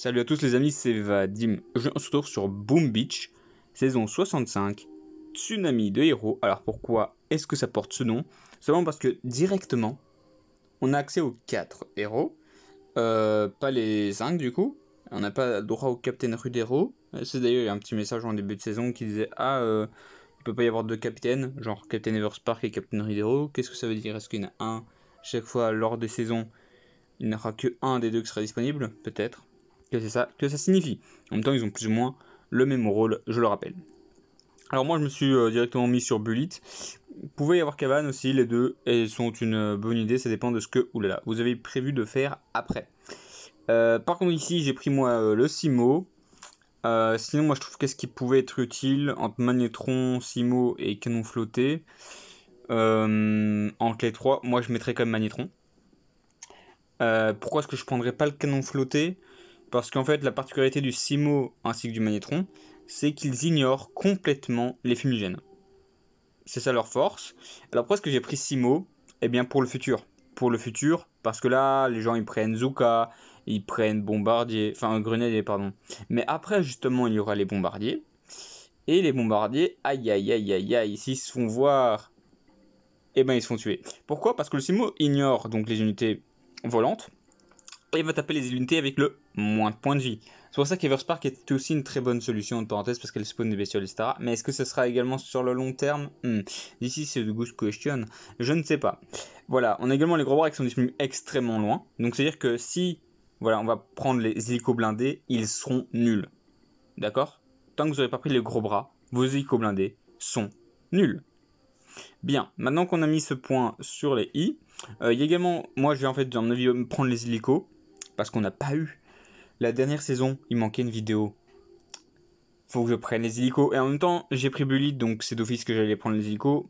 Salut à tous les amis, c'est Vadim. Je se retrouve sur Boom Beach, saison 65, Tsunami de héros. Alors pourquoi est-ce que ça porte ce nom Seulement parce que directement, on a accès aux 4 héros, euh, pas les 5 du coup. On n'a pas droit au Captain Rudero. Euh, c'est d'ailleurs un petit message en début de saison qui disait Ah, il euh, il peut pas y avoir deux capitaines, genre Captain Everspark et Captain Rudero. Qu'est-ce que ça veut dire Est-ce qu'il y en a un chaque fois lors des saisons Il n'y aura que un des deux qui sera disponible Peut-être que c'est ça que ça signifie. En même temps, ils ont plus ou moins le même rôle, je le rappelle. Alors moi, je me suis euh, directement mis sur Bullet. Pouvait y avoir Cavane aussi, les deux et sont une euh, bonne idée, ça dépend de ce que vous avez prévu de faire après. Euh, par contre ici, j'ai pris moi le Simo. sinon, moi je trouve qu'est-ce qui pouvait être utile entre Magnétron, Simo et Canon Flotté. En les trois, moi je mettrais quand même Magnétron. pourquoi est-ce que je prendrais pas le Canon Flotté parce qu'en fait, la particularité du Simo ainsi que du magnétron, c'est qu'ils ignorent complètement les fumigènes. C'est ça leur force. Alors pourquoi est-ce que j'ai pris Simo Eh bien pour le futur. Pour le futur, parce que là, les gens ils prennent Zuka, ils prennent Bombardier, enfin Grenadier, pardon. Mais après, justement, il y aura les Bombardiers. Et les Bombardiers, aïe aïe aïe aïe aïe, s'ils se font voir, eh ben ils se font tuer. Pourquoi Parce que le Simo ignore donc les unités volantes et va taper les unités avec le moins de points de vie. C'est pour ça qu'Everspark est aussi une très bonne solution, en parenthèse, parce qu'elle spawn des bestioles, etc. Mais est-ce que ce sera également sur le long terme hmm. D'ici, c'est de good question. Je ne sais pas. Voilà, on a également les gros bras qui sont disponibles extrêmement loin. Donc, c'est-à-dire que si voilà, on va prendre les hélicos blindés, ils seront nuls. D'accord Tant que vous n'aurez pas pris les gros bras, vos hélicos blindés sont nuls. Bien, maintenant qu'on a mis ce point sur les i, euh, il y a également, moi je vais en fait dans mon avis prendre les hélicos, parce qu'on n'a pas eu la dernière saison, il manquait une vidéo. Faut que je prenne les hélicos. Et en même temps, j'ai pris bulit donc c'est d'office que j'allais prendre les hélicos.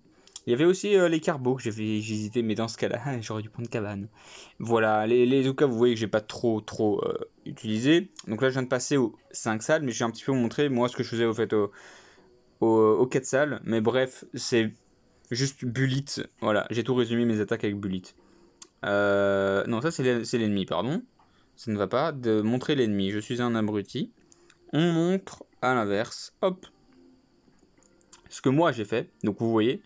Il y avait aussi euh, les carbos que j'avais hésité, mais dans ce cas-là, j'aurais dû prendre cabane. Voilà, les, les vous voyez que j'ai pas trop trop euh, utilisé. Donc là, je viens de passer aux 5 salles, mais je vais un petit peu montrer, moi ce que je faisais au fait aux, 4 salles. Mais bref, c'est juste bulit Voilà, j'ai tout résumé mes attaques avec bulit. Euh, non, ça c'est l'ennemi, pardon ça ne va pas, de montrer l'ennemi. Je suis un abruti. On montre à l'inverse, hop, ce que moi j'ai fait. Donc vous voyez,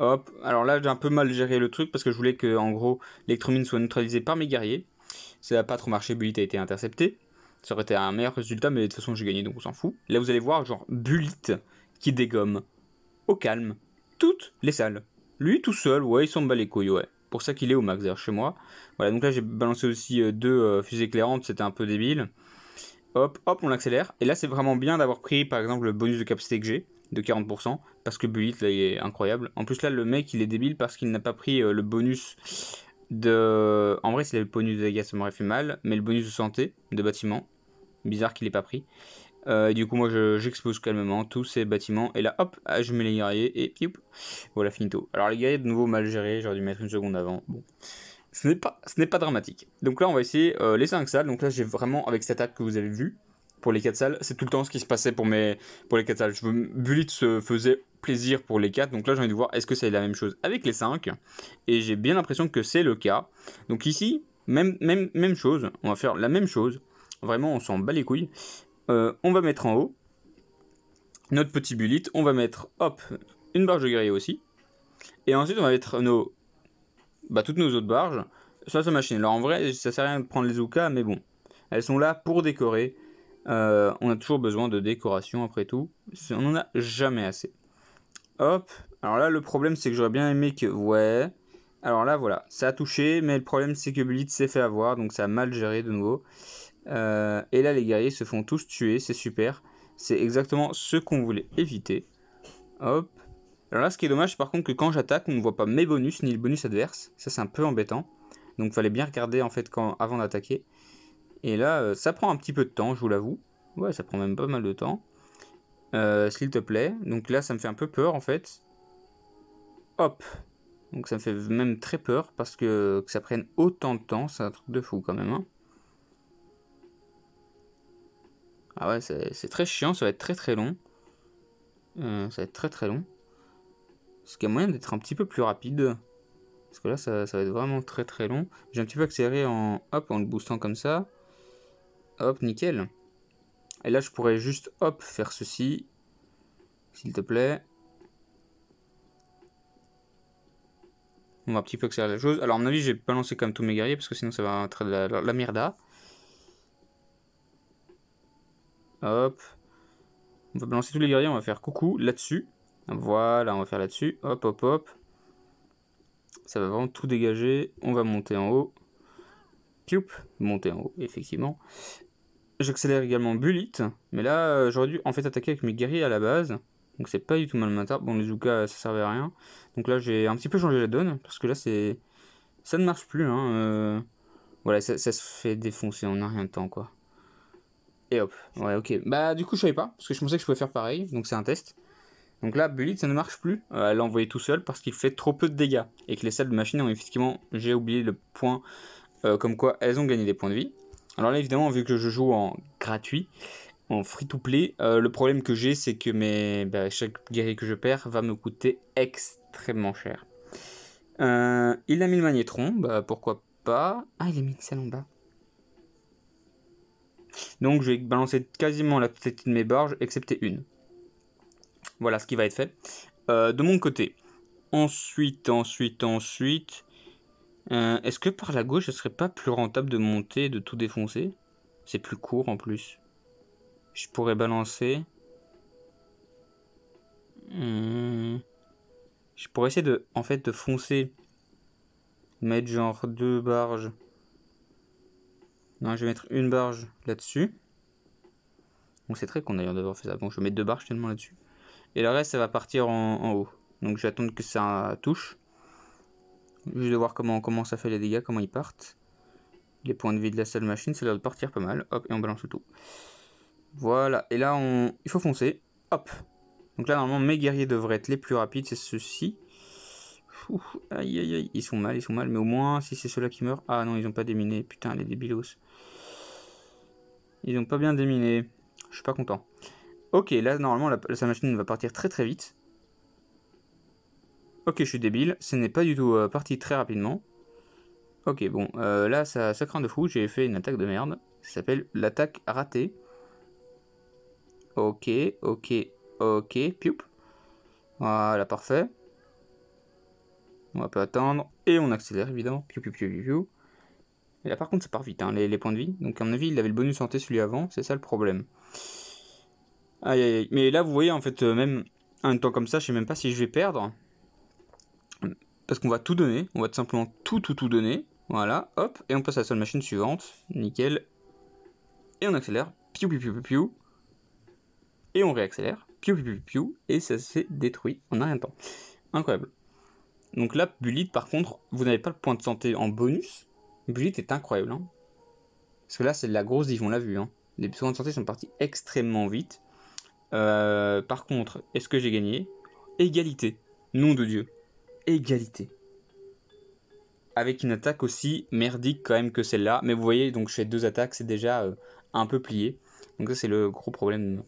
hop. Alors là, j'ai un peu mal géré le truc parce que je voulais que, en gros, l'électromine soit neutralisée par mes guerriers. Ça n'a pas trop marché, Bullet a été intercepté. Ça aurait été un meilleur résultat, mais de toute façon, j'ai gagné, donc on s'en fout. Là, vous allez voir, genre, Bullet qui dégomme, au calme, toutes les salles. Lui tout seul, ouais, il s'en bat les couilles, ouais pour ça qu'il est au max d'ailleurs chez moi. Voilà, donc là j'ai balancé aussi euh, deux euh, fusées éclairantes, c'était un peu débile. Hop, hop, on accélère. Et là c'est vraiment bien d'avoir pris par exemple le bonus de capacité que j'ai de 40% parce que Bullet là il est incroyable. En plus là le mec il est débile parce qu'il n'a pas pris euh, le bonus de... En vrai c'est le bonus de dégâts ça m'aurait fait mal, mais le bonus de santé de bâtiment. Bizarre qu'il n'ait pas pris. Euh, du coup, moi, j'expose calmement tous ces bâtiments. Et là, hop, ah, je mets les guerriers et voilà, finito. Alors, les guerriers, de nouveau mal gérés, j'aurais dû mettre une seconde avant. Bon, ce n'est pas, ce pas dramatique. Donc là, on va essayer euh, les 5 salles. Donc là, j'ai vraiment, avec cette attaque que vous avez vue, pour les 4 salles, c'est tout le temps ce qui se passait pour, mes, pour les 4 salles. Je, se faisait plaisir pour les 4, donc là j'ai envie de voir est-ce que c'est la même chose avec les 5, et j'ai bien l'impression que c'est le cas. Donc ici, même, même, même chose, on va faire la même chose, vraiment on s'en bat les couilles. Euh, on va mettre en haut notre petit Bulit. on va mettre, hop, une barge de guerrier aussi. Et ensuite, on va mettre nos, bah, toutes nos autres barges sur sa machine. Alors en vrai, ça sert à rien de prendre les Zuka, mais bon, elles sont là pour décorer. Euh, on a toujours besoin de décoration après tout. On n'en a jamais assez. Hop. Alors là, le problème, c'est que j'aurais bien aimé que... Ouais. Alors là, voilà. Ça a touché, mais le problème, c'est que Bulit s'est fait avoir, donc ça a mal géré de nouveau. Euh, et là, les guerriers se font tous tuer, c'est super. C'est exactement ce qu'on voulait éviter. Hop. Alors là, ce qui est dommage, par contre, que quand j'attaque, on ne voit pas mes bonus ni le bonus adverse. Ça, c'est un peu embêtant. Donc, il fallait bien regarder en fait avant d'attaquer. Et là, euh, ça prend un petit peu de temps, je vous l'avoue. Ouais, ça prend même pas mal de temps. Euh, s'il te plaît. Donc là, ça me fait un peu peur en fait. Hop. Donc ça me fait même très peur parce que, que ça prenne autant de temps, c'est un truc de fou quand même. Hein. Ah ouais, c'est très chiant, ça va être très très long. Euh, ça va être très très long. Est-ce qui y a moyen d'être un petit peu plus rapide. Parce que là, ça, va être vraiment très très long. J'ai un petit peu accéléré en, hop, en le boostant comme ça. Hop, nickel. Et là, je pourrais juste, hop, faire ceci. S'il te plaît. On va un petit peu accélérer la chose. Alors, à mon avis, j'ai lancé comme tous mes guerriers parce que sinon, ça va être la, merde Hop. On va balancer tous les guerriers, on va faire coucou là-dessus. Voilà, on va faire là-dessus. Hop, hop, hop. Ça va vraiment tout dégager. On va monter en haut. Pioup, monter en haut, effectivement. J'accélère également Bulit. Mais là, euh, j'aurais dû en fait attaquer avec mes guerriers à la base. Donc c'est pas du tout mal matin. Bon, les Zuka, ça servait à rien. Donc là, j'ai un petit peu changé la donne. Parce que là, c'est ça ne marche plus. Hein, euh. Voilà, ça, ça, se fait défoncer en un rien de temps, quoi. Et hop. Ouais, ok. Bah, du coup, je savais pas, parce que je pensais que je pouvais faire pareil, donc c'est un test. Donc là, Bullet, ça ne marche plus elle euh, l'a envoyé tout seul parce qu'il fait trop peu de dégâts. Et que les salles de machine ont effectivement, j'ai oublié le point, euh, comme quoi elles ont gagné des points de vie. Alors là, évidemment, vu que je joue en gratuit, en free to play, euh, le problème que j'ai, c'est que mes, bah, chaque guerrier que je perds va me coûter extrêmement cher. il a mis le magnétron, bah pourquoi pas. Ah, il a mis le en bas. Donc je vais balancer quasiment la totalité de mes barges, excepté une. Voilà ce qui va être fait. Euh, de mon côté. Ensuite, ensuite, ensuite. Euh, est-ce que par la gauche, ce serait pas plus rentable de monter et de tout défoncer C'est plus court en plus. Je pourrais balancer. Hmm. Je pourrais essayer de, en fait, de foncer. Mettre genre deux barges. Non, je vais mettre une barge là-dessus. On sait très con d'ailleurs d'avoir fait ça. Bon, je vais mettre deux barges tellement là-dessus. Et le reste, ça va partir en, haut. Donc, je vais attendre que ça touche. Juste de voir comment, ça fait les dégâts, comment ils partent. Les points de vie de la seule machine, ça doit de partir pas mal. Hop, et on balance tout. Voilà, et là, on... il faut foncer. Hop. Donc là, normalement, mes guerriers devraient être les plus rapides, c'est ceux-ci. Aïe, aïe, aïe, ils sont mal, ils sont mal. Mais au moins, si c'est ceux-là qui meurent... Ah non, ils ont pas déminé. Putain, les débilos. Ils ont pas bien déminé. Je suis pas content. Ok, là, normalement, la, sa machine va partir très très vite. Ok, je suis débile. Ce n'est pas du tout euh, parti très rapidement. Ok, bon, euh, là, ça, craint de fou. J'ai fait une attaque de merde. Ça s'appelle l'attaque ratée. Ok, ok, ok, pioup. Voilà, parfait. On va pas attendre. Et on accélère, évidemment. Piou, là, par contre, ça part vite, hein, les, points de vie. Donc, à mon avis, il avait le bonus santé celui avant. C'est ça le problème. Aïe, aïe, Mais là, vous voyez, en fait, euh, même un temps comme ça, je sais même pas si je vais perdre. Parce qu'on va tout donner. On va tout simplement tout, tout, tout donner. Voilà, hop. Et on passe à la seule machine suivante. Nickel. Et on accélère. Piu piu piou, piu Et on réaccélère. piu piou, piou, Et ça s'est détruit en un rien de temps. Incroyable. Donc là, Bullet, par contre, vous n'avez pas le point de santé en bonus. Budget est incroyable. Hein. Parce que là, c'est de la grosse dive, on l'a vu. Hein. Les besoins de santé sont partis extrêmement vite. Euh, par contre, est-ce que j'ai gagné Égalité. Nom de Dieu. Égalité. Avec une attaque aussi merdique quand même que celle-là. Mais vous voyez, donc je deux attaques, c'est déjà euh, un peu plié. Donc ça, c'est le gros problème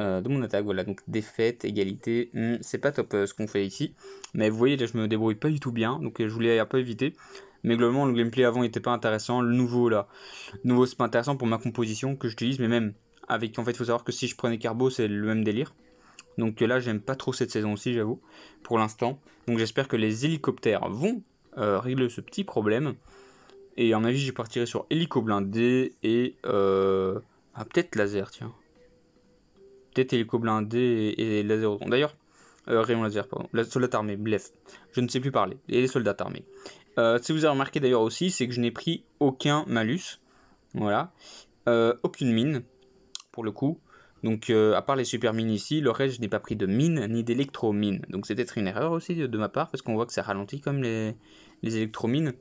euh, de mon attaque. Voilà, donc défaite, égalité. Hmm, c'est pas top ce qu'on fait ici. Mais vous voyez, là, je me débrouille pas du tout bien. Donc je voulais un peu éviter. Mais globalement, le gameplay avant n'était pas intéressant. Le nouveau, là, le nouveau, c'est pas intéressant pour ma composition que j'utilise. Mais même avec, en fait, il faut savoir que si je prenais Carbo, c'est le même délire. Donc là, j'aime pas trop cette saison aussi, j'avoue, pour l'instant. Donc j'espère que les hélicoptères vont euh, régler ce petit problème. Et en avis, je partirai sur hélico blindé et. Euh... Ah, peut-être laser, tiens. Peut-être hélico blindé et, et laser. D'ailleurs, euh, rayon laser, pardon. La, soldats armée, blef. Je ne sais plus parler. Et les soldats armés. Ce euh, si vous avez remarqué d'ailleurs aussi, c'est que je n'ai pris aucun malus. Voilà. Euh, aucune mine, pour le coup. Donc, à part les super mines ici, le reste, je n'ai pas pris de mine ni d'électromine. Donc, c'est peut-être une erreur aussi de, ma part, parce qu'on voit que ça ralentit comme les, électromines.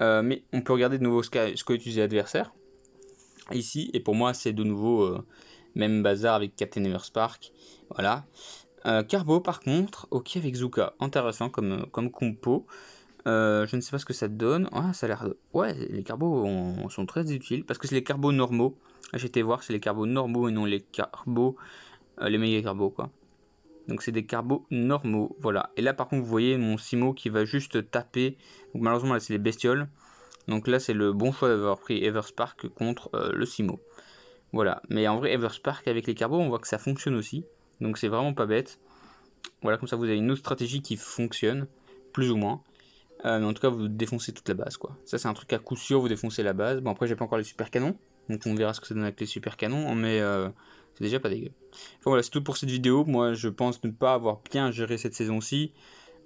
mais on peut regarder de nouveau ce qu'a utilisé l'adversaire. Ici, et pour moi, c'est de nouveau même bazar avec Captain Spark. Voilà. Euh, Carbo, par contre, ok avec Zuka. Intéressant comme, euh, comme compo. Euh, je ne sais pas ce que ça donne. Ah, ça a l'air. Ouais, les carbos sont très utiles parce que c'est les carbos normaux. J'étais voir, c'est les carbos normaux et non les carbos. les méga carbos, quoi. Donc c'est des carbos normaux. Voilà. Et là, par contre, vous voyez mon Simo qui va juste taper. malheureusement, là, c'est les bestioles. Donc là, c'est le bon choix d'avoir pris Everspark contre le Simo. Voilà. Mais en vrai, Everspark avec les carbos, on voit que ça fonctionne aussi. Donc c'est vraiment pas bête. Voilà, comme ça vous avez une autre stratégie qui fonctionne, plus ou moins. Euh, mais en tout cas, vous défoncez toute la base, quoi. Ça, c'est un truc à coup sûr, vous défoncez la base. Bon, après, j'ai pas encore les super canons, donc on verra ce que ça donne avec les super canons, hein, mais euh, c'est déjà pas dégueu. Enfin voilà, c'est tout pour cette vidéo. Moi, je pense ne pas avoir bien géré cette saison-ci.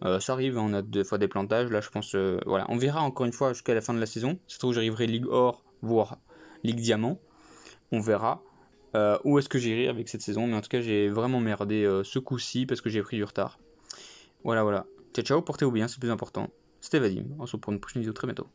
Euh, ça arrive, hein, on a deux fois des plantages. Là, je pense, voilà, on verra encore une fois jusqu'à la fin de la saison. C'est trop, j'arriverai Ligue Or, voire Ligue Diamant. On verra. Euh, où est-ce que j'irai avec cette saison. Mais en tout cas, j'ai vraiment merdé euh, ce coup-ci parce que j'ai pris du retard. Voilà, voilà. Ciao, ciao, portez-vous bien, c'est le plus important. C'était Vadim. On se retrouve pour une prochaine vidéo très bientôt.